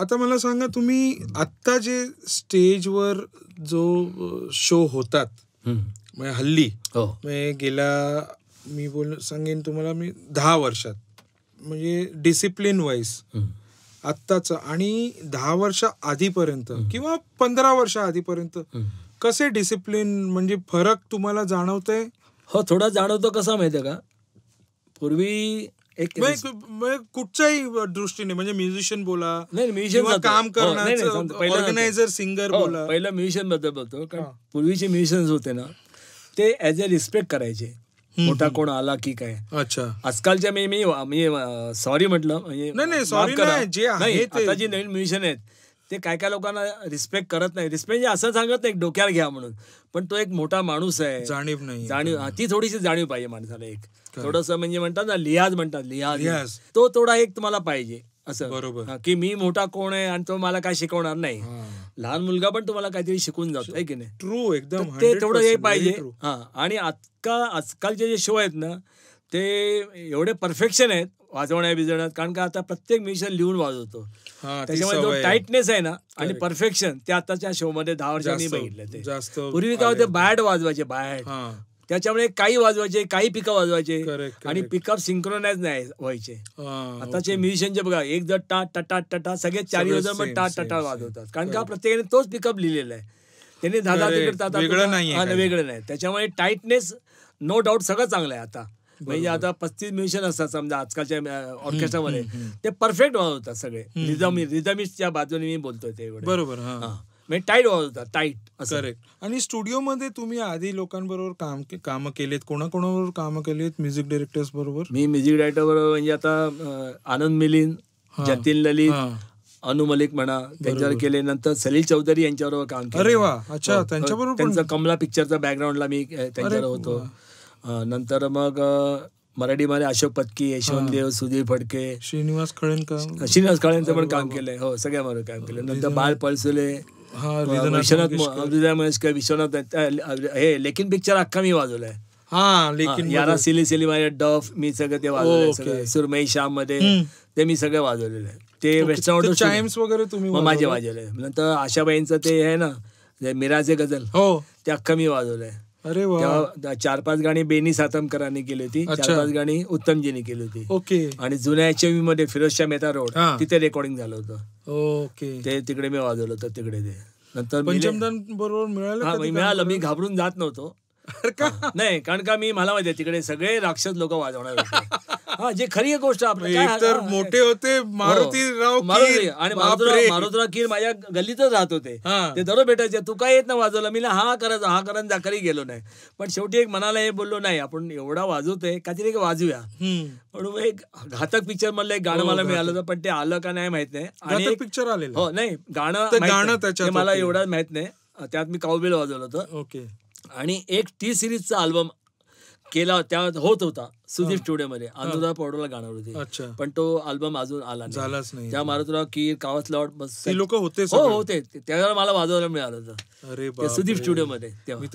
आता मला सांगा तुम्ही आत्ता जे स्टेजवर जो शो होतात म्हणजे हल्ली हो. म्हणजे गेल्या मी बोल सांगेन तुम्हाला मी दहा वर्षात म्हणजे डिसिप्लिन वाईज आत्ताच आणि दहा वर्ष आधीपर्यंत किंवा पंधरा वर्ष आधीपर्यंत कसे डिसिप्लिन म्हणजे फरक तुम्हाला जाणवतंय हो थोडा जाणवतो कसा माहितीये का पूर्वी एक कुठच्याही दृष्टीने म्हणजे म्युझिशियन बोला नाही म्युझिशियन काम हो, करणार ऑर्गनायझर सिंगर हो, बोला पहिला म्युझिशियन बद्दल बोलतो पूर्वीचे म्युझिशियन्स होते ना ते ऍज अ रिस्पेक्ट करायचे मोठा कोण आला की काय अच्छा आजकालच्या मी मी मी सॉरी म्हटलं म्हणजे सॉरी नाही जे नवीन म्युझिशियन आहेत ते काय काय लोकांना रिस्पेक्ट करत नाही रिस्पेक्ट म्हणजे असं सांगत नाही डोक्याला घ्या म्हणून पण तो एक मोठा माणूस आहे जाणीव नाही जाणीव ती थोडीशी जाणीव पाहिजे माणसाला एक थोडस म्हणजे म्हणतात ना लिहाज म्हणतात लिहाज तो थोडा एक तुम्हाला पाहिजे असं बरोबर की मी मोठा कोण आहे आणि तो मला काय शिकवणार नाही लहान मुलगा पण तुम्हाला काहीतरी शिकून जातो की नाही ट्रू एकदम ते थोडं हे पाहिजे हा आणि आजकाल आजकालचे जे शो आहेत ना ते एवढे परफेक्शन आहेत वाजवण्या बिजवण्यात कारण का आता प्रत्येक मिशन लिहून वाजवतो त्याच्यामुळे टाईटनेस आहे ना आणि परफेक्शन ते आताच्या शो मध्ये दहा वर्षांनी बघितलं ते पूर्वी काय होते बॅड वाजवायचे बॅड त्याच्यामुळे काही वाजवायचे काही पिकअप वाजवायचे आणि पिकअप सिंक्रोनाइज नाही व्हायचे आताचे म्युझिशियनचे बघा एक जर टा टटा टटा सगळे चारी वाजव मग टा टटा वाजवतात कारण का प्रत्येकाने तोच पिकअप लिहिलेला आहे त्यांनी दादा वेगळं नाही त्याच्यामुळे टाईटनेस नो डाऊट सगळं चांगलं आहे आता म्हणजे आता पस्तीस म्युझिशियन असतात समजा आजकालच्या ऑर्केस्ट्रामध्ये ते परफेक्ट वाजवतात सगळे रिझमिस्ट रिझमिस्टच्या बाजूने मी बोलतोय ते बरोबर म्हणजे टाईट होता टाईट करेक्ट आणि स्टुडिओ मध्ये तुम्ही आधी लोकांबरोबर काम काम केलेत कोणाकोणाबरोबर काम केलेत म्युझिक डिरेक्टर्स बरोबर मी म्युझिक डायरेक्टर बरोबर म्हणजे आता आनंद मिलिंद जतीन ललित अनु मलिक म्हणा त्यांच्यावर केले नंतर सलील चौधरी यांच्याबरोबर काम केलं अरे वा अच्छा हो, त्यांच्याबरोबर त्यांचा कमला पिक्चरचा बॅकग्राऊंडला मी त्यांच्यावर होतो नंतर मग मराठीमध्ये अशोक पत्की यशवंत देव सुधीर फडके श्रीनिवास खळेंकर श्रीनिवास खळेंचं पण हो, काम केलंय हो सगळ्या काम केलं नंतर बाळ पळसुले विश्वनाथ विश्वनाथ हे लेकिन पिक्चर अख्खा मी वाजवलाय हा लेकिन याला सिली सिली माझे डफ मी सगळं ते वाजवलं सुरमई श्याम मध्ये ते मी सगळं वाजवलेलं आहे ते वेस्टर्न चायम्स वगैरे तुम्ही माझे वाजवले नंतर आशाबाईंचं ते आहे ना मिराजे गझल हो ते अख्खा मी वाजवलंय अरे वा चार पाच गाणी बेनी सातमकरांनी केली होती चार पाच गाणी उत्तमजीनी केली होती ओके आणि जुन्या एच मध्ये फिरोजच्या मेहता रोड तिथे रेकॉर्डिंग झालं होतं ओके ते तिकडे मी वाजवलं होतं तिकडे ते नंतर पंचमदान बरोबर मिळालं मी घाबरून जात नव्हतो नाही कारण का मी मला माहिती तिकडे सगळे राक्षस लोक वाजवणार हा जे खरी गोष्ट तर मोठे होते हो. मारुतीराव मारुती आणि मारुतीराव कीर माझ्या गल्लीतच राहत होते ते दररोज भेटायचे तू काय येत ना वाजवलं मी ना हा करायचं हा करा जाकरी गेलो नाही पण शेवटी एक मनाला हे बोललो नाही आपण एवढा वाजवतोय काहीतरी वाजूया म्हणून एक घातक पिक्चर मधलं एक गाणं हो, मला मिळालं होतं पण ते आलं का नाही माहित नाही आणि पिक्चर आले हो नाही गाणं गाणं मला एवढा माहित नाही त्यात मी काउबेल वाजवलं होतं ओके आणि एक टी सिरीजचा अल्बम केला त्या होत होता सुदीप स्टुडिओमध्ये अनुदा पौडोला गाणार होते पण तो अल्बम अजून आला झालाच नाही त्या मला तुला की लॉर्ड लॉट लोक होते हो, हो होते त्यावेळेला मला वाजवायला मिळालं होतं सुदीप स्टुडिओमध्ये मी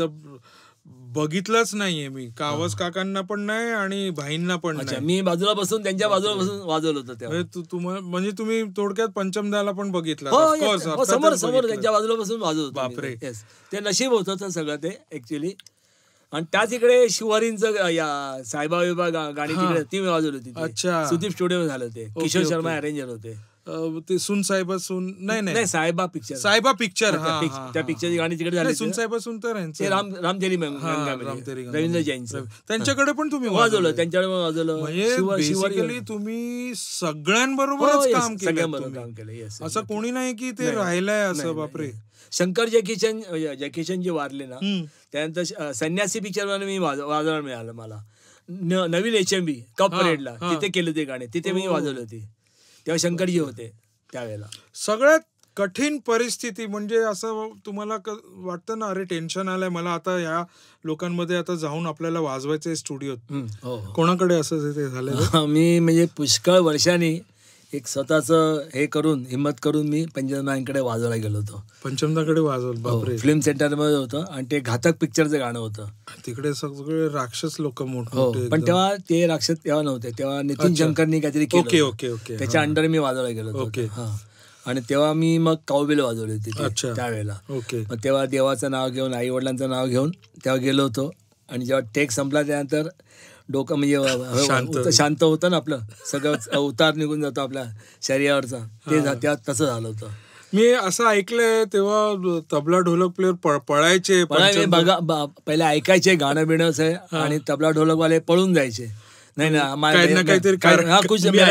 बघितलंच नाहीये मी कावस काकांना पण नाही आणि भाईंना पण नाही मी बाजूला बसून त्यांच्या बाजूला बसून वाजवलं होतं म्हणजे तुम्ही थोडक्यात पंचमदाला पण बघितलं हो, हो, समोर समोर त्यांच्या बाजूला बसून वाजवत बापरे ते नशीब होतं सगळं ते ऍक्च्युली आणि त्याच इकडे शिवारींचं या साहेबा विभाग गाणी तिकडे ती वाजवली होती अच्छा सुदीप स्टुडिओ झालं ते किशोर शर्मा अरेंजर होते ते सुन साहेबा सुन नाही नाही साहेबा पिक्चर साहेबा पिक्चर त्या पिक्चरची गाणी तिकडे झाली सुन साहेबा सुन तर राम मॅम रवींद्र जैन त्यांच्याकडे पण तुम्ही हो, वाजवलं त्यांच्याकडे म्हणजे वाजवलं तुम्ही हो, सगळ्यांबरोबर काम केलं असं कोणी नाही की ते राहिलंय असं बापरे शंकर जयकिशन जयकिशन जे वारले ना त्यानंतर संन्यासी पिक्चर मी वाजवायला मिळालं मला नवीन एच एम बी कप परेडला तिथे केले ते गाणे तिथे मी वाजवले होते तेव्हा शंकरजी होते त्यावेळेला सगळ्यात कठीण परिस्थिती म्हणजे असं तुम्हाला वाटतं ना अरे टेन्शन आलंय मला आता या लोकांमध्ये आता जाऊन आपल्याला वाजवायचं स्टुडिओ हो, हो. कोणाकडे असं ते झालं मी म्हणजे पुष्कळ वर्षांनी एक स्वतःच हे करून हिंमत करून मी पंचमदांकडे वाजवायला गेलो होतो पंचमदाकडे वाजवलं हो, बापरे फिल्म मध्ये होतं आणि ते घातक पिक्चरचं गाणं होतं तिकडे सगळे राक्षस लोक मोठे हो, पण तेव्हा ते राक्षस तेव्हा नव्हते तेव्हा नितीन शंकरनी काहीतरी ओके ओके ओके त्याच्या अंडर मी वाजवायला गेलो ओके आणि तेव्हा मी मग काउबिल वाजवली होती त्यावेळेला ओके मग तेव्हा देवाचं नाव घेऊन आई वडिलांचं नाव घेऊन तेव्हा गेलो होतो आणि जेव्हा टेक संपला त्यानंतर डोकं म्हणजे शांत होत ना आपलं सगळं अवतार निघून जातो आपल्या शरीरावरचा ते तसं झालं होतं मी असं ऐकलंय तेव्हा तबला ढोलक प्लेअर पळायचे बघा पहिले ऐकायचे गाणं बिणंच आहे आणि तबला ढोलक वाले पळून जायचे नाही ना काहीतरी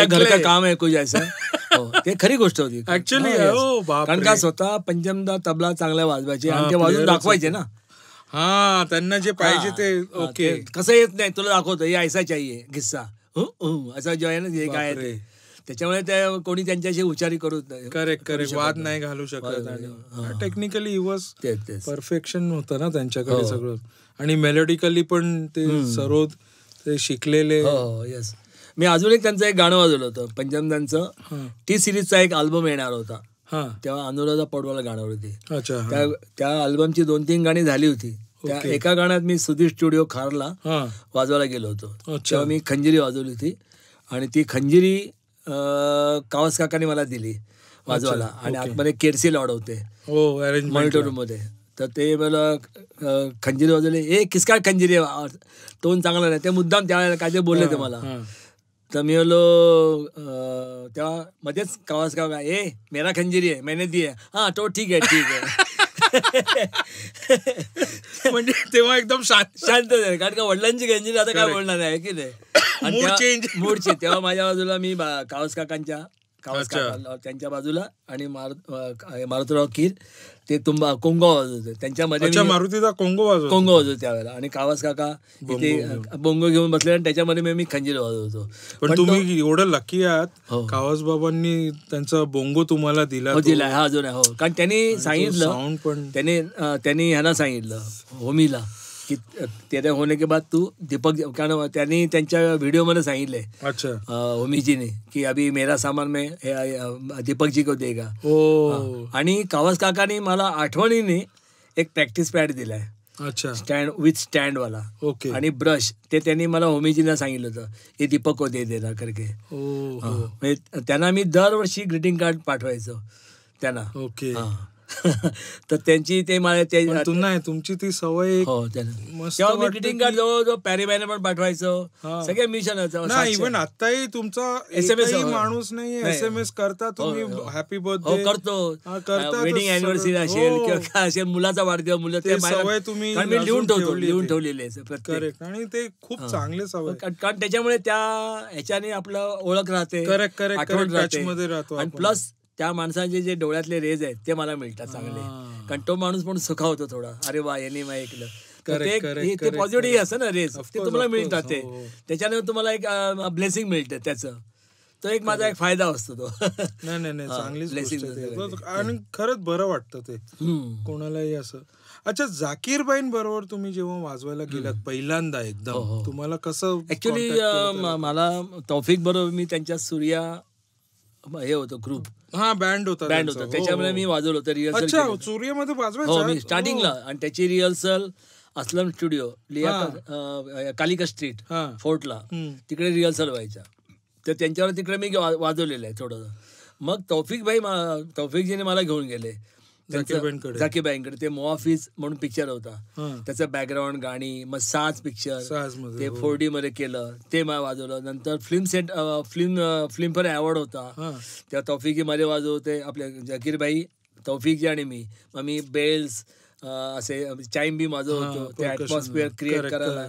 घरचं काम आहे कुछ ऐसा हो, ते खरी गोष्ट होती ऍक्च्युली कारण का स्वतः पंचमदा तबला चांगला वाजवायचे आणि ते वाजून दाखवायचे ना हा त्यांना जे पाहिजे ते ओके कसं येत नाही तुला दाखवतो हे ऐसा किस्सा असं जे आहे ना जे काय ते त्याच्यामुळे ते कोणी त्यांच्याशी उचारी करू करेक्ट करेक्ट वाद नाही घालू शकत टेक्निकली वॉज परफेक्शन होत ना त्यांच्याकडे हो. सगळं आणि मेलोडिकली पण ते सरोद ते शिकलेले येस हो, हो, मी अजून एक त्यांचं एक गाणं वाजवलं होतं पंजाबांचं टी सिरीजचा एक अल्बम येणार होता तेव्हा अनुराधा पडवाला गाणं होती त्या अल्बमची दोन तीन गाणी झाली होती त्या एका गाण्यात मी सुधीर स्टुडिओ खारला वाजवायला गेलो होतो तेव्हा मी खंजिरी वाजवली होती आणि ती खंजिरी कावस काकाने मला दिली वाजवायला आणि आतमध्ये केरसी लॉड होते हो, रूम मध्ये तर ते मला खंजिरी वाजवले ए किसका खंजिरी तोंड चांगला नाही ते मुद्दाम त्यावेळेला काय ते बोलले ते मला तर मी बोलो तेव्हा मध्येच कावास काका ए मेरा खंजिरी आहे मेहनत आहे हा तो ठीक आहे ठीक आहे म्हणजे तेव्हा एकदम शांत झाले कारण का वडिलांची गंजी आता काय बोलणार आहे की नाही मूड चेंज तेव्हा माझ्या बाजूला मी कावस काकांच्या त्यांच्या बाजूला आणि मारुतीराव कीर ते तुंबा कोंगो त्यांच्या त्यांच्यामध्ये मारुतीचा कोंगो कोंगो वाजवतो त्यावेळेला आणि कावास काका इथे बोंगो घेऊन बसले आणि त्याच्यामध्ये मी खंजीर वाजवतो पण तुम्ही एवढं लकी आहात हो. कावास बाबांनी त्यांचा बोंगो तुम्हाला दिला हो, दिला हा अजून हो कारण त्यांनी सांगितलं पण त्याने त्यांनी ह्यांना सांगितलं होमीला की त्याच्या होने के बाद तू दीपक कारण त्यांनी त्यांच्या व्हिडिओमध्ये सांगितले अच्छा होमीजीने की अभि मेरा सामान मे दीपकजी को देगा ओ आणि कावस काकाने मला आठवणीने एक प्रॅक्टिस पॅड दिलाय अच्छा स्टँड विथ स्टँड वाला ओके आणि ब्रश ते त्यांनी मला होमीजीला सांगितलं होतं हे दीपक हो दे देला करके त्यांना मी दरवर्षी ग्रीटिंग कार्ड पाठवायचो त्यांना ओके तर त्यांची ते मला ते नाही तुमची ती सवय हो, तेव्हा मी पण पाठवायचं सगळे मिशन इव्हन आताही तुमचा एस एम एस माणूस नाही एस एम एस करता हो, तुम्ही हॅपी हो. बर्थडे करतो वेडिंग uh, अॅनिव्हर्सरी असेल किंवा काय असेल मुलाचा वाढदिवस मुलं ते सवय तुम्ही लिहून ठेवतो लिहून ठेवलेले करेक्ट आणि ते खूप चांगले सवय कारण त्याच्यामुळे त्या ह्याच्याने आपलं ओळख राहते करेक्ट करेक्ट करेक्ट मध्ये राहतो आणि प्लस त्या माणसाचे जे डोळ्यातले रेज आहेत ते मला मिळतात चांगले कारण तो माणूस पण सुखावतो थोडा अरे वा यांनी मी ऐकलं ते पॉझिटिव्ह असं ना रेज ते तुम्हाला मिळतात ते हो. त्याच्याने तुम्हाला एक ब्लेसिंग मिळतं त्याचं तो एक माझा एक फायदा असतो तो नाही नाही नाही चांगलीच आणि खरंच बरं वाटतं ते कोणालाही असं अच्छा झाकीरबाईन बरोबर तुम्ही जेव्हा वाजवायला गेलात पहिल्यांदा एकदम हो, हो. तुम्हाला कसं ऍक्च्युली मला तौफिक बरोबर मी त्यांच्या सूर्या हे होतं ग्रुप हा बँड होता बँड होता त्याच्यामुळे हो, मी हो. वाजवलं होतं रिहर्सल सूर्यमध्ये हो मी स्टार्टिंगला हो. आणि त्याची रिहर्सल असलम स्टुडिओ लिया कालिका स्ट्रीट फोर्टला तिकडे रिहर्सल व्हायचा तर त्यांच्यावर तिकडे मी वाजवलेलं आहे थोडंसं मग तौफिक भाई तौफिकजीने मला घेऊन गेले जाकीबाईंकडे ते मॉफीज म्हणून पिक्चर होता त्याचं बॅकग्राऊंड गाणी मग साज पिक्चर ते हो. फोर डी मध्ये केलं ते मला वाजवलं नंतर फिल्म सेट फिल्म फिल्म पण अवॉर्ड होता त्या तौफिकी मध्ये वाजवते आपल्या जाकीरबाई तौफिकी आणि मी मग मी बेल्स असे चाईम बी माझं होतं ते ऍटमॉस्फिअर क्रिएट करायला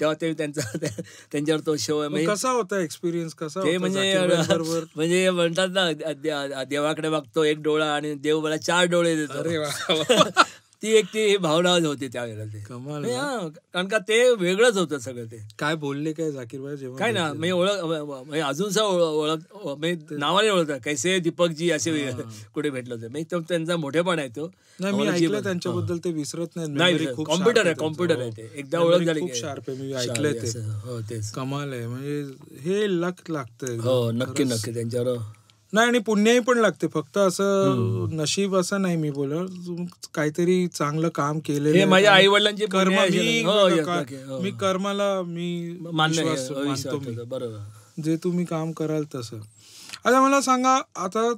तेव्हा ते त्यांचा त्यांच्यावर तो शो आहे म्हणजे कसा होता एक्सपिरियन्स कसा ते म्हणजे म्हणजे म्हणतात ना देवाकडे बघतो एक डोळा आणि देव मला चार डोळे देतो ती एक ती भावना होती त्यावेळेला ते कमाल कारण का ते वेगळंच होतं सगळं ते काय बोलले काय झाकीर भाई काय ना मी ओळख नावाने ओळख नावाने ओळखतात कैसे दीपकजी असे कुठे भेटलं होतं त्यांचा मोठेपण आहे तो मी त्यांच्याबद्दल ते विसरत नाही कॉम्प्युटर आहे कॉम्प्युटर आहे ते हो. एकदा ओळख झाली शार्प आहे मी ऐकलंय ते हो, कमाल आहे म्हणजे हे लक लागतंय हो नक्की नक्की त्यांच्यावर नाही आणि पुण्याही पण लागते फक्त असं नशीब असं नाही मी बोल काहीतरी चांगलं काम केले माझ्या आई वडिलांची कर्म हो, म्हणजे मी कर्माला मी हो, जे तुम्ही काम कराल तसं आता मला सांगा आता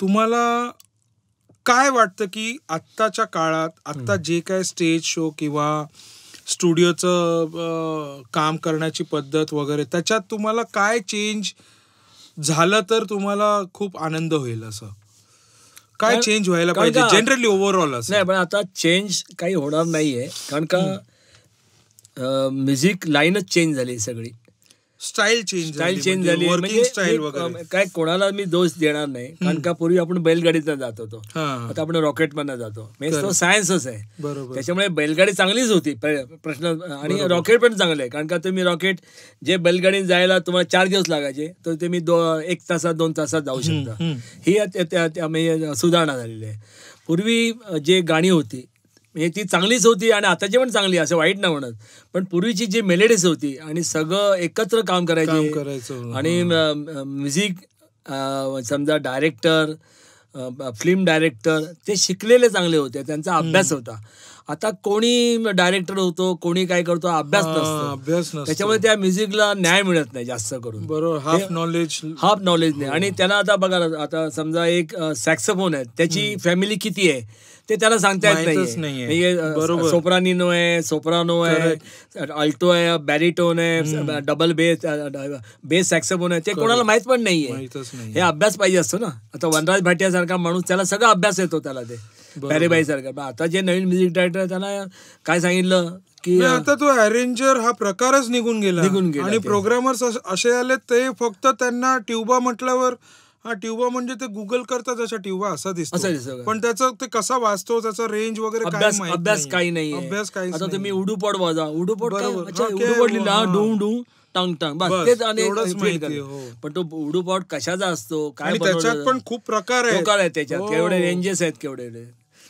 तुम्हाला काय वाटतं की आत्ताच्या काळात आता जे काय स्टेज शो किंवा स्टुडिओचं काम करण्याची पद्धत वगैरे त्याच्यात तुम्हाला काय चेंज झालं तर तुम्हाला खूप आनंद होईल असं काय चेंज व्हायला पाहिजे जनरली ओव्हरऑल असं नाही पण आता चेंज काही होणार नाहीये कारण का म्युझिक लाईनच चेंज झाली सगळी स्टाईल चेंज स्टाईल चेंज झाली स्टाईल म्हणजे म्हणजे वगैरे काय कोणाला मी दोष देणार नाही कारण का पूर्वी आपण बैलगाडीत जात होतो आता आपण रॉकेट मधनं जातो म्हणजे तो सायन्सच आहे बरोबर त्याच्यामुळे बैलगाडी चांगलीच होती प्रश्न आणि रॉकेट पण चांगलं आहे कारण का तुम्ही रॉकेट जे बैलगाडीने जायला तुम्हाला चार दिवस लागायचे तर मी एक तासात दोन तासात जाऊ शकता ही सुधारणा झालेली आहे पूर्वी जे गाणी होती म्हणजे ती चांगलीच होती आणि आताची पण चांगली असं वाईट ना म्हणत पण पूर्वीची जी मेलेडीज होती आणि सगळं एकत्र काम करायचं हो. आणि म्युझिक समजा डायरेक्टर फिल्म डायरेक्टर ते शिकलेले चांगले होते त्यांचा अभ्यास होता आता कोणी डायरेक्टर होतो कोणी काय करतो अभ्यास अभ्यास त्याच्यामुळे त्या म्युझिकला न्याय मिळत नाही जास्त करून बरोबर हाफ नॉलेज हाफ नॉलेज नाही आणि हो. त्याला आता बघा आता समजा एक सॅक्सफोन आहे त्याची फॅमिली किती आहे ते त्याला सांगता येत नाही म्हणजे, बरोबर सोप्रानिनो आहे सोप्रानो आहे अल्टो आहे बॅरिटोन आहे डबल बेस बेस सॅक्सोफोन आहे ते कोणाला माहित पण नाहीये हे अभ्यास पाहिजे असतो ना आता वनराज भाटिया सारखा माणूस त्याला सगळा अभ्यास येतो त्याला ते बॅरेबाई सारखा आता जे नवीन म्युझिक डायरेक्टर त्याला काय सांगितलं की आता तो अरेंजर हा प्रकारच निघून गेला निघून गेला आणि प्रोग्रामर्स असे आले ते फक्त त्यांना ट्युबा म्हटल्यावर हा ट्युबा म्हणजे ते गुगल करतात जसा ट्युबा असा दिसतो पण त्याचा ते कसा वाचतो त्याचा रेंज वगैरे अभ्यास काही नाही अभ्यास काही आता तुम्ही उडूपड वाजा उडूपड उडूपड लिहिला डोंग डू टांग टांग बस हो. पण तो उडूपॉट कशाचा असतो काय त्याच्यात पण खूप प्रकार आहे आहेत त्याच्यात केवढे रेंजेस हो. आहेत केवढे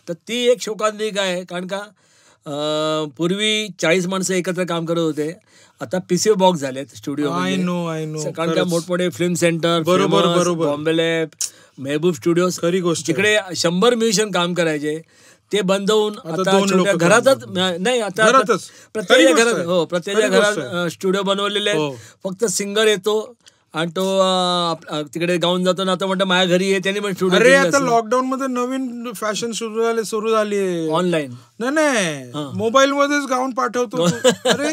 तर ती एक शोकांतिका आहे कारण का पूर्वी चाळीस माणसं एकत्र काम करत होते आता पीसी बॉक्स झालेत स्टुडिओ आय नो नो कारण मोठमोठे फिल्म सेंटर बरोबर बरोबर बॉम्बे मेहबूब स्टुडिओ खरी गोष्ट तिकडे शंभर म्युझिशियन काम करायचे ते बंद होऊन आता घरातच नाही आता प्रत्येक घरात हो प्रत्येक घरात स्टुडिओ बनवलेले हो. फक्त सिंगर येतो आणि तो तिकडे गाऊन जातो ना आता म्हणतो माझ्या घरी आहे त्याने पण अरे आता लॉकडाऊन मध्ये नवीन फॅशन सुरू झाले सुरू झाली ऑनलाईन नाही नाही मोबाईल मध्येच गाऊन पाठवतो अरे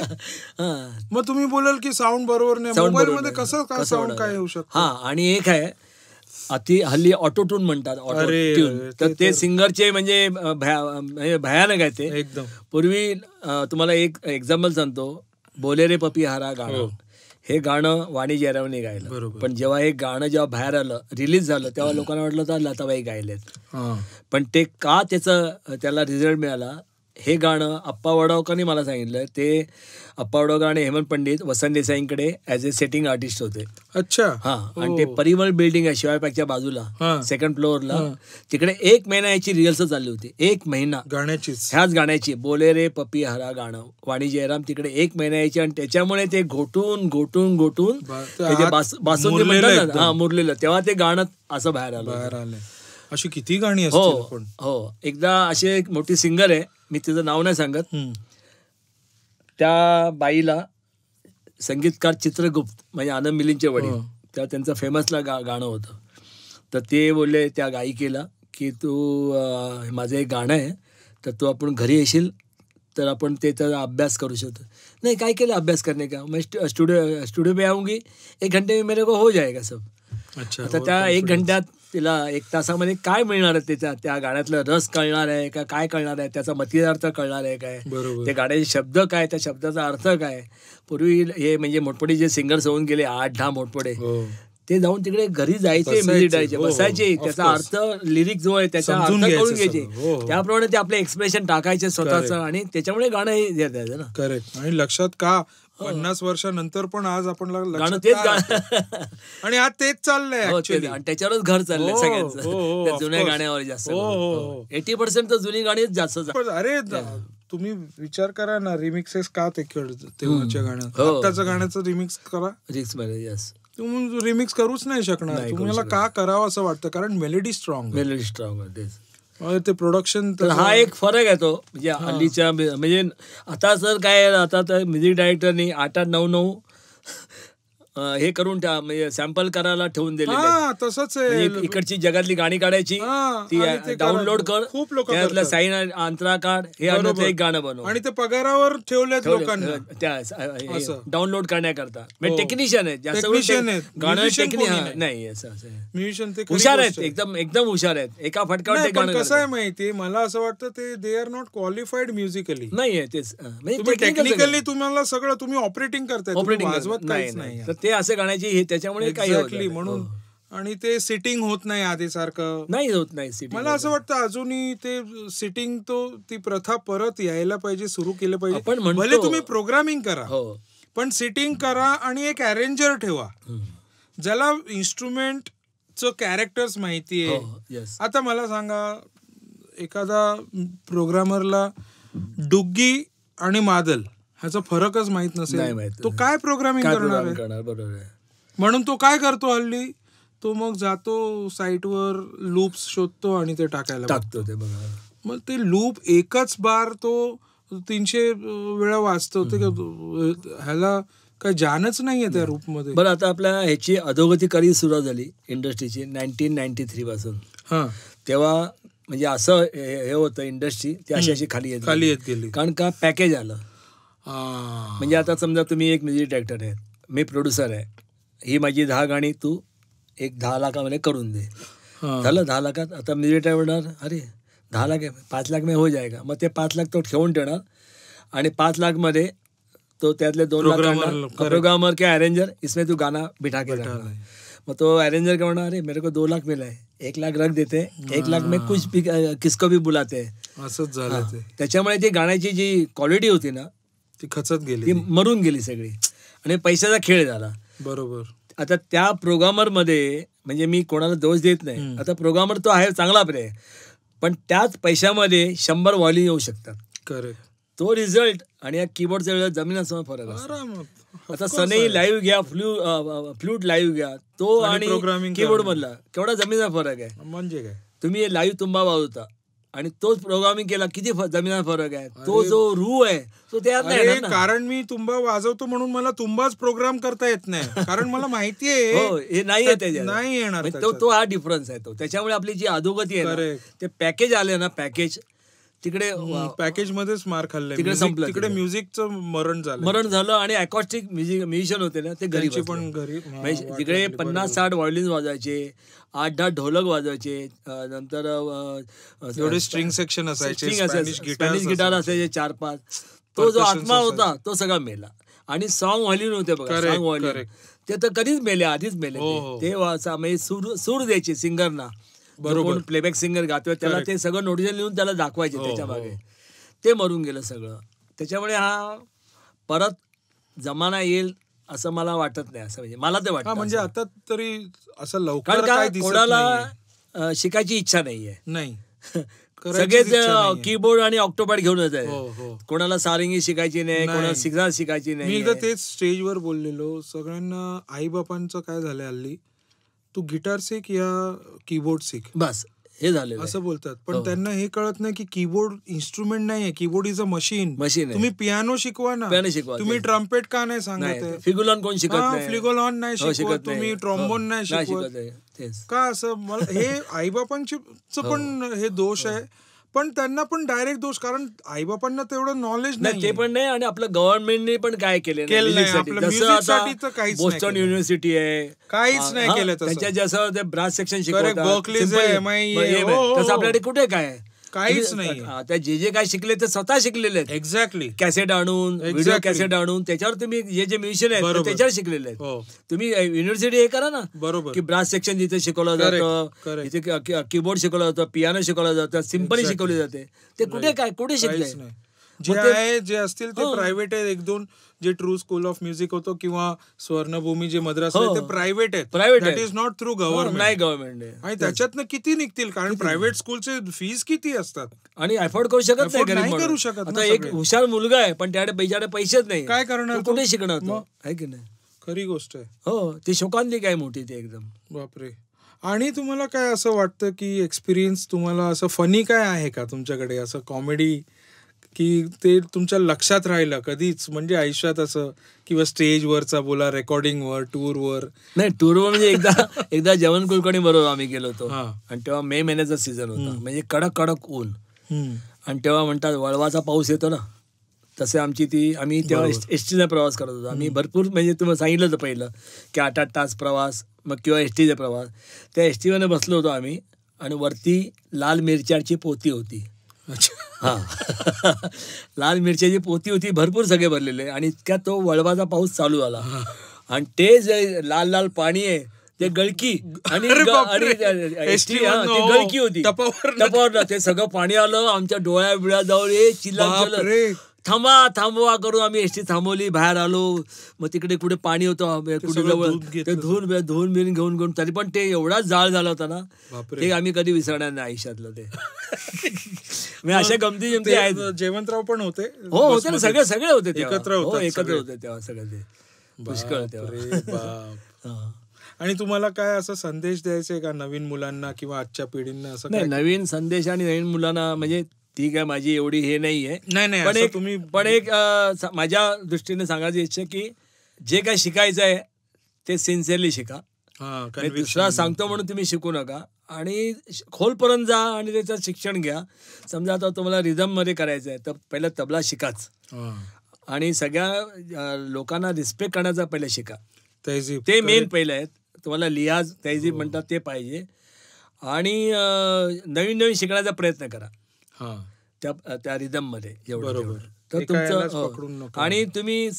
मग तुम्ही बोलाल की साऊंड बरोबर नाही मोबाईल मध्ये कसं काय साऊंड काय येऊ शकतो हा आणि एक आहे अति हल्ली ऑटो ट्यून म्हणतात ऑटो ट्यून तर ते सिंगरचे म्हणजे भयानक आहे ते एकदम पूर्वी तुम्हाला एक एक्झाम्पल सांगतो बोलेरे पपी हारा गाणं हो. हे गाणं वाणी जयरावने गायलं पण जेव्हा हे गाणं जेव्हा बाहेर आलं रिलीज झालं तेव्हा लोकांना वाटलं तर लताबाई गायलेत पण ते का त्याचं त्याला रिझल्ट मिळाला हे गाणं अप्पा वडावकांनी मला सांगितलं ते अप्पा वडावकर आणि हेमंत पंडित वसंत देसाईंकडे एज अ सेटिंग आर्टिस्ट होते अच्छा हा आणि ते परिमल बिल्डिंग आहे शिवायपॅकच्या बाजूला सेकंड फ्लोअरला तिकडे एक महिना याची रिहर्सल चालली होती एक महिना गाण्याची ह्याच गाण्याची बोले रे पपी हरा गाणं वाणी जयराम तिकडे एक महिना यायची आणि त्याच्यामुळे ते घोटून घोटून घोटून बासुंदी हा मुरलेलं तेव्हा ते गाणं असं बाहेर आलं बाहेर आलं अशी किती गाणी हो हो एकदा असे एक मोठी सिंगर आहे मी तिचं नाव नाही सांगत त्या बाईला संगीतकार चित्रगुप्त म्हणजे आनंद मिलींचे वडील हो. त्या त्यांचं फेमसला गा गाणं होतं तर ते बोलले त्या गायिकेला की तू माझं एक गाणं आहे तर तू आपण घरी येशील तर आपण ते तर अभ्यास करू शकतो नाही काय केलं अभ्यास करणे का स्टुडिओ स्टुडिओ स्टुडिओ पे आऊंगी एक घंटे में मेरे को हो जाएगा सब अच्छा तर हो, त्या एक घंट्यात तिला एक तासामध्ये काय मिळणार आहे त्याच्या त्या गाण्यातला रस कळणार आहे का काय कळणार आहे त्याचा अर्थ कळणार आहे काय ते गाण्याचे शब्द काय त्या शब्दाचा अर्थ काय पूर्वी हे म्हणजे मोठमोठे जे सिंगर्स होऊन गेले आठ दहा मोठपडे हो. ते जाऊन तिकडे घरी जायचे बसायचे हो, हो. त्याचा अर्थ लिरिक जो आहे त्याचा त्याप्रमाणे ते आपले एक्सप्रेशन टाकायचे स्वतःच आणि त्याच्यामुळे गाणं हे ना करेक्ट आणि लक्षात का हो. पन्नास वर्षानंतर पण आज आपण आणि आज तेच चाललंय हो, त्याच्यावरच घर चाललंय हो, सगळ्यांचं जुन्या गाण्यावर जास्त एटी पर्सेंट तर जुनी गाणी जास्त अरे तुम्ही विचार करा ना रिमिक्सेस का ते तेव्हाच्या गाण्याचं रिमिक्स करा यस तुम्ही रिमिक्स करूच नाही शकणार तुम्हाला का करावं असं वाटतं कारण मेलडी स्ट्रॉंग मेलडी स्ट्रॉंग म्हणजे ते प्रोडक्शन हा एक फरक आहे तो म्हणजे हल्लीच्या म्हणजे आता सर काय आता तर म्युझिक डायरेक्टरनी आठ आठ नऊ नऊ हे करून म्हणजे सॅम्पल करायला ठेवून दिले तसंच म्हणजे इकडची जगातली गाणी काढायची ती डाउनलोड कर खूप लोक साईन अंतरा काढ हे एक गाणं बनव आणि ते पगारावर ठेवले लोकांना त्या डाउनलोड करण्याकरता टेक्निशियन म्हणजे हो. आहे जास्त गाणं टेक्निशियन नाही म्युझिशियन ते हुशार आहेत एकदम एकदम हुशार आहेत एका फटका गाणं कसं आहे माहिती मला असं वाटतं ते they are not qualified musically नाही तेच टेक्निकली म्हणजे तुम्हाला सगळं तुम्ही ऑपरेटिंग करताय ऑपरेटिंग नाही ते असं गाण्याची हे त्याच्यामुळे काही म्हणून हो. आणि ते सिटिंग होत नाही आधी सारखं नाही होत नाही मला असं वाटतं अजूनही ते सिटिंग तो ती प्रथा परत यायला पाहिजे सुरू केलं पाहिजे भले तुम्ही प्रोग्रामिंग करा हो पण सिटिंग करा आणि एक अरेंजर ठेवा ज्याला च कॅरेक्टर्स माहिती आहे हो, आता मला सांगा एखादा प्रोग्रामरला डुग्गी आणि मादल ह्याचा फरकच माहित नसेल तो काय प्रोग्रामिंग करणार बरोबर म्हणून तो काय करतो हल्ली तो मग जातो साईटवर लूप्स शोधतो आणि ते टाकायला टाकतो ते बघा मग ते लूप एकच बार तो तीनशे वेळा वाचतो ह्याला काही जानच नाहीये त्या रूपमध्ये बरं आता आपल्या ह्याची अधोगती कधी सुरुवात झाली इंडस्ट्रीची नाईन्टीन नाईन्टी थ्री पासून हा तेव्हा म्हणजे असं हे होतं इंडस्ट्री ती अशी अशी खाली येत खाली येत गेली कारण का पॅकेज आलं म्हणजे आता समजा तुम्ही एक म्युझिक डायरेक्टर आहे मी प्रोड्युसर आहे ही माझी दहा गाणी तू एक दहा लाखामध्ये करून दे झालं दहा लाखात आता म्युझिक डायरेक्टर अरे दहा लाख पाच लाख मी हो जायगा मग ते पाच लाख तो ठेवून ठेवणार आणि पाच लाखमध्ये तो त्यातले दोन लाख किंवा अरेंजर इसमें तू गाना बिठा के मग तो अरेंजर काय म्हणणार अरे मेरे को दो लाख मिला आहे एक लाख रख देते एक लाख में कुछ भी किसको भी बुलाते असंच झालं त्याच्यामुळे ती गाण्याची जी क्वालिटी होती ना ती खचत गेली मरून गेली सगळी आणि पैशाचा खेळ झाला बरोबर आता त्या प्रोग्रामर मध्ये म्हणजे मी कोणाला दोष देत नाही आता प्रोग्रामर तो आहे चांगला प्रे पण त्याच पैशामध्ये शंभर व्हॉल्यू येऊ शकतात करेक्ट तो रिझल्ट आणि या कीबोर्डचा वेळ जमिनासमोर फरक आता सनई लाईव्ह घ्या फ्लू फ्लूट लाईव्ह घ्या तो आणि कीबोर्ड मधला केवढा जमिनीचा फरक आहे म्हणजे काय तुम्ही लाईव्ह तुंबा वाजवता आणि तोच प्रोग्रामिंग केला किती जमिनात फरक आहे तो जो रू आहे तो त्यात नाही कारण मी तुंबा वाजवतो म्हणून मला तुंबाच प्रोग्राम करता येत नाही कारण मला माहिती आहे हो, नाही नाही येणार म्हणजे तो हा डिफरन्स आहे तो त्याच्यामुळे आपली जी अधोगती आहे ते पॅकेज आले ना पॅकेज तिकडे पॅकेज मध्येच मार खाल्ले तिकडे संपलं तिकडे म्युझिकचं मरण झालं मरण झालं आणि अकॉस्टिक म्युझिक म्युझिशियन होते ना ते घरी पण घरी तिकडे पन्नास साठ व्हायोलिन वाजायचे आठ दहा ढोलक वाजायचे नंतर एवढे स्ट्रिंग सेक्शन असायचे स्पॅनिश गिटार असायचे चार पाच तो जो आत्मा होता तो सगळा मेला आणि सॉन्ग व्हॉल्यून होते बघा सॉन्ग व्हॉल्यून ते तर कधीच मेले आधीच मेले हो, हो, हो. ते म्हणजे सूर सूर द्यायचे सिंगरना बरोबर प्लेबॅक सिंगर गातोय त्याला ते सगळं नोटिशन लिहून त्याला दाखवायचे हो, त्याच्या मागे हो. ते मरून गेलं सगळं त्याच्यामुळे हा परत जमाना येईल असं मला वाटत नाही असं म्हणजे मला ते वाटतं म्हणजे आता तरी असं लवकर कोणाला शिकायची इच्छा नाहीये नाही सगळेच कीबोर्ड आणि ऑक्टोपॅड घेऊनच आहे कोणाला सारंगी शिकायची नाही कोणाला सिग्नल शिकायची नाही मी तेच स्टेजवर बोललेलो सगळ्यांना आई बापांचं काय झालंय हल्ली तू गिटार सीख या कीबोर्ड शिक बस हे झालं असं बोलतात पण हो, हो. त्यांना हे कळत नाही की कीबोर्ड इन्स्ट्रुमेंट नाहीये keyboard is a machine machine तुम्ही पियानो शिकवा ना पियानो शिकवा तुम्ही ट्रम्पेट का नाही सांगत फिगुलॉन कोण शिकत हो, नाही शिकवत तुम्ही ट्रॉम्बोन नाही शिकवत का असं मला हे आईबापांची पण हे दोष आहे पण त्यांना पण डायरेक्ट दोष कारण आईबापांना तेवढं नॉलेज नाही ते पण नाही आणि आपल्या गव्हर्नमेंटने पण काय केले बोस्टन युनिव्हर्सिटी आहे काहीच नाही केलं त्यांच्या जसं ब्रास सेक्शन शिकवतात हो, हो, तसं हो. आपल्याकडे कुठे काय काहीच म्हणजे, नाही त्या जे जे काय शिकले ते स्वतः शिकलेले आहेत एक्झॅक्टली कॅसेट आणून व्हिडिओ कॅसेट आणून त्याच्यावर तुम्ही जे जे म्युझिशियन आहे त्याच्यावर शिकलेले आहेत हो. तुम्ही युनिव्हर्सिटी हे करा ना बरोबर की ब्रास सेक्शन जिथे शिकवलं जातं इथे कीबोर्ड शिकवलं जातं पियानो शिकवलं जातं सिम्पली शिकवली जाते ते कुठे काय कुठे शिकले जे आहे जे असतील ते प्रायव्हेट आहेत एक दोन जे ट्रू स्कूल ऑफ म्युझिक होतो किंवा स्वर्णभूमी जे मद्रास आहे ते प्रायव्हेट हो. आहेत private is not through government नाही गव्हर्नमेंट आणि त्याच्यातनं किती निघतील कारण प्रायव्हेट स्कूलचे फीज किती असतात आणि अफोर्ड करू शकत नाही करू शकत नाही एक हुशार मुलगा आहे पण त्याकडे पैशाकडे पैसेच नाही काय करणार कुठे शिकणार आहे की नाही खरी गोष्ट आहे हो ती शोकांतिक काय मोठी ती एकदम बापरे आणि तुम्हाला काय असं वाटतं की एक्सपिरियन्स तुम्हाला असं फनी काय आहे का तुमच्याकडे असं कॉमेडी की ते तुमच्या लक्षात राहिलं कधीच म्हणजे आयुष्यात असं किंवा स्टेजवरचा बोला रेकॉर्डिंगवर टूरवर नाही टूरवर म्हणजे एकदा एकदा जेवण कुलकर्णी बरोबर आम्ही गेलो होतो आणि तेव्हा मे महिन्याचा सीझन होता म्हणजे कडक कडक ऊन आणि तेव्हा म्हणतात वळवाचा पाऊस येतो ना तसे आमची ती आम्ही तेव्हा एस टीचा प्रवास करत होतो आम्ही भरपूर म्हणजे तुम्हाला सांगितलं होतं पहिलं की आठ आठ तास प्रवास मग किंवा एस टीचा प्रवास त्या एस टीमध्ये बसलो होतो आम्ही आणि वरती लाल मिरच्याची पोती होती लाल मिरच्याची पोती होती भरपूर सगळे भरलेले आणि इतक्या तो वळवाचा पाऊस चालू झाला आणि ते जे लाल लाल पाणी आहे ते गळकी आणि गळकी होती ते सगळं पाणी आलं आमच्या डोळ्या बिळ्या जाऊन हे चिल्ला थांबा थांबवा करून आम्ही एसटी थांबवली बाहेर आलो मग तिकडे कुठे पाणी होतं कुठे जवळ धुवून धुवून बिन घेऊन घेऊन तरी पण ते एवढा जाळ झाला होता ना ते आम्ही कधी विसरणार नाही आयुष्यातलं ते मी अशा गमती जमती आहेत जयवंतराव पण होते हो होते ना सगळे सगळे होते एकत्र होते हो, एकत्र होते तेव्हा सगळे ते पुष्कळ आणि तुम्हाला काय असं संदेश द्यायचा का नवीन मुलांना किंवा आजच्या पिढींना असं नवीन संदेश आणि नवीन मुलांना म्हणजे ठीक आहे माझी एवढी हे नाही आहे नाही पण एक तुम्ही पण एक माझ्या दृष्टीने सांगायची इच्छा की जे काय शिकायचं आहे ते सिन्सिअरली शिका दुसरा सांगतो म्हणून तुम्ही शिकू नका आणि खोलपर्यंत जा आणि त्याचं शिक्षण घ्या समजा आता तुम्हाला रिझम मध्ये करायचं आहे तर पहिला तबला शिकाच आणि सगळ्या लोकांना रिस्पेक्ट करण्याचा पहिले शिका तहजीब ते मेन पहिलं आहेत तुम्हाला लिहाज तहजीब हो. म्हणतात ते पाहिजे आणि नवीन नवीन शिकण्याचा प्रयत्न करा त्या रिदम मध्ये एवढं तर आणि तुम्ही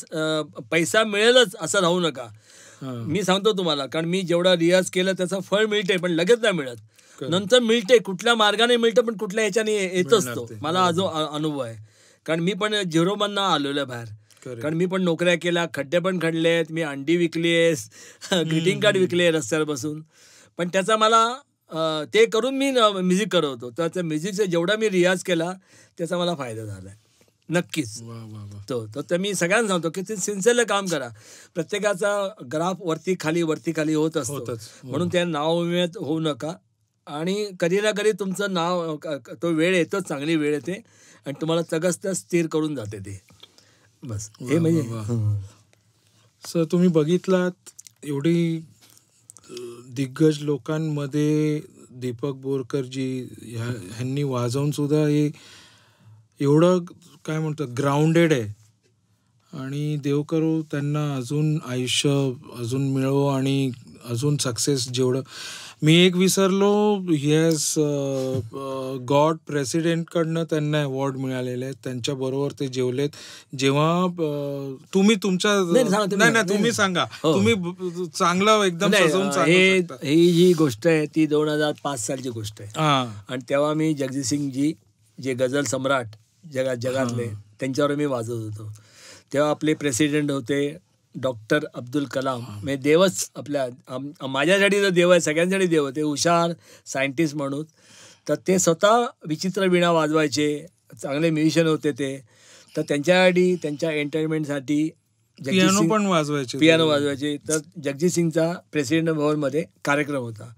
पैसा मिळेलच असं राहू नका मी सांगतो तुम्हाला कारण मी जेवढा रियाज केला त्याचा फळ मिळते पण लगेच नाही मिळत नंतर मिळते कुठल्या मार्गाने मिळतं पण कुठल्या ह्याच्याने येतच असतो मला अजून अनुभव आहे कारण मी पण झिरो मधनं आलेलो बाहेर कारण मी पण नोकऱ्या केल्या खड्डे पण खडलेत मी अंडी विकली आहे ग्रीटिंग कार्ड विकले रस्त्यावर बसून पण त्याचा मला ते करून मी म्युझिक करवतो तर त्या म्युझिकचा जेवढा मी रियाज केला त्याचा मला फायदा झाला नक्कीच तो तर मी सगळ्यांना सांगतो की ते सिन्सिअरला काम करा प्रत्येकाचा ग्राफ वरती खाली वरती खाली होत असतो हो. म्हणून त्या नाव होऊ नका आणि कधी ना कधी तुमचं नाव तो वेळ येतोच चांगली वेळ येते आणि तुम्हाला तगस्त स्थिर करून जाते ते बस हे म्हणजे सर तुम्ही बघितलात एवढी दिग्गज लोकांमध्ये दीपक बोरकरजी ह्या ह्यांनी वाजवून सुद्धा हे एवढं काय म्हणतं ग्राउंडेड आहे आणि देव करू त्यांना अजून आयुष्य अजून मिळवो आणि अजून सक्सेस जेवढं मी एक विसरलो येस गॉड प्रेसिडेंट कडनं त्यांना अवॉर्ड मिळालेले आहेत बरोबर ते जेवलेत जेव्हा तुम्ही तुमच्या नाही नाही तुम्ही सांगा तुम्ही हो. चांगला एकदम ही जी गोष्ट आहे ती दोन हजार पाच सालची गोष्ट आहे आणि तेव्हा मी जगजित जी जे गझल सम्राट जगात जगातले त्यांच्यावर मी वाजत होतो तेव्हा आपले प्रेसिडेंट होते डॉक्टर अब्दुल कलाम मे देवच आपल्या माझ्यासाठी जर देव आहे सगळ्यांसाठी देव ते हुशार सायंटिस्ट म्हणून तर ते स्वतः विचित्र वीणा वाजवायचे चांगले म्युझिशियन होते ते तर त्यांच्यासाठी त्यांच्या एंटरटेनमेंटसाठी पियानो पण वाजवायचे पियानो वाजवायचे तर जगजित सिंगचा प्रेसिडेंट भवनमध्ये कार्यक्रम होता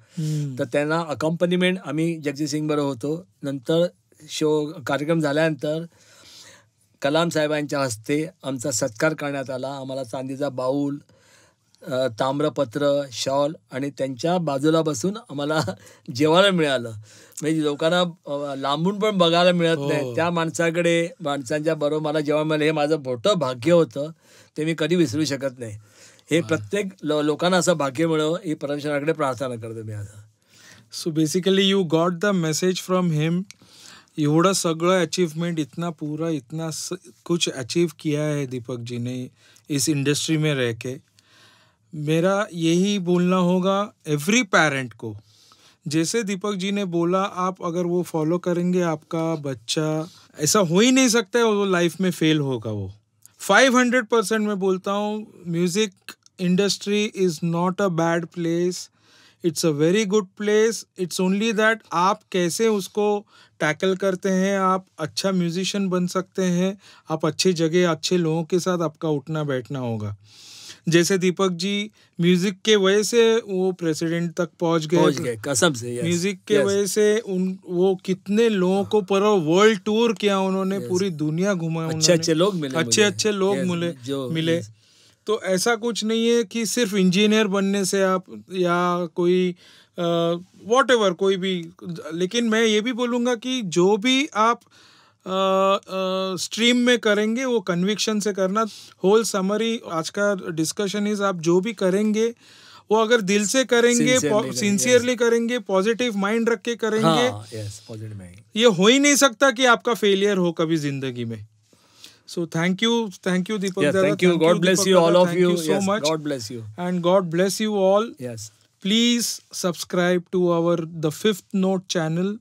तर त्यांना अकॉम्पनिमेंट आम्ही जगजित सिंग बरोबर होतो नंतर शो कार्यक्रम झाल्यानंतर कलाम साहेबांच्या हस्ते आमचा सत्कार करण्यात आला आम्हाला चांदीचा बाऊल ताम्रपत्र शॉल आणि त्यांच्या बाजूला बसून आम्हाला जेवायला मिळालं म्हणजे लोकांना लांबून पण बघायला मिळत नाही हो. त्या माणसाकडे माणसांच्या बरोबर मला जेव्हा मिळालं हे माझं मोठं भाग्य होतं ते मी कधी विसरू शकत नाही हे प्रत्येक लो, लोकांना असं भाग्य मिळवं ही परमेश्वराकडे प्रार्थना करतो मी आता so basically you got the message from him एवढं सगळं अचीवमेंट इतना पूरा इतना स, कुछ अचीव किया है दीपक जी ने इस इंडस्ट्री में रह के मेरा यही बोलना होगा एवरी पेरेंट को जैसे दीपक जी ने बोला आप अगर वो फॉलो करेंगे आपका बच्चा ऐसा हो ही नहीं सकता है वो लाइफ में फेल होगा वो 500 परसेंट मैं बोलता हूँ music industry is not a bad place it's a very good place it's only that आप कैसे उसको टैकल करते हैं आप अच्छा म्यूजिशियन बन सकते हैं आप अच्छी जगह अच्छे लोगों के साथ आपका उठना बैठना होगा जैसे दीपक जी म्यूजिक के वजह से वो प्रेसिडेंट तक पहुंच गए पहुंच गए कसम से म्यूजिक के वजह से उन वो कितने लोगों को पर वर्ल्ड टूर किया उन्होंने पूरी दुनिया घुमा अच्छे अच्छे लोग मिले अच्छे अच्छे लोग मिले मिले तो ऐसा कुछ नहीं है कि सिर्फ इंजीनियर बनने से आप या कोई वॉट एवर कोई भी लेकिन मैं ये भी बोलूँगा कि जो भी आप स्ट्रीम में करेंगे वो कन्विक्शन से करना होल समरी आज का डिस्कशन इज आप जो भी करेंगे वो अगर दिल से करेंगे सिंसियरली करेंगे पॉजिटिव माइंड रख के करेंगे हाँ, yes, ये हो ही नहीं सकता कि आपका फेलियर हो कभी जिंदगी में So thank you, thank you, Deepak. Yeah, thank you. God you, bless Deepak you, all Dada. of thank you. you so yes, much. God bless you. And God bless you all. Yes. Please subscribe to our the Fifth Note channel.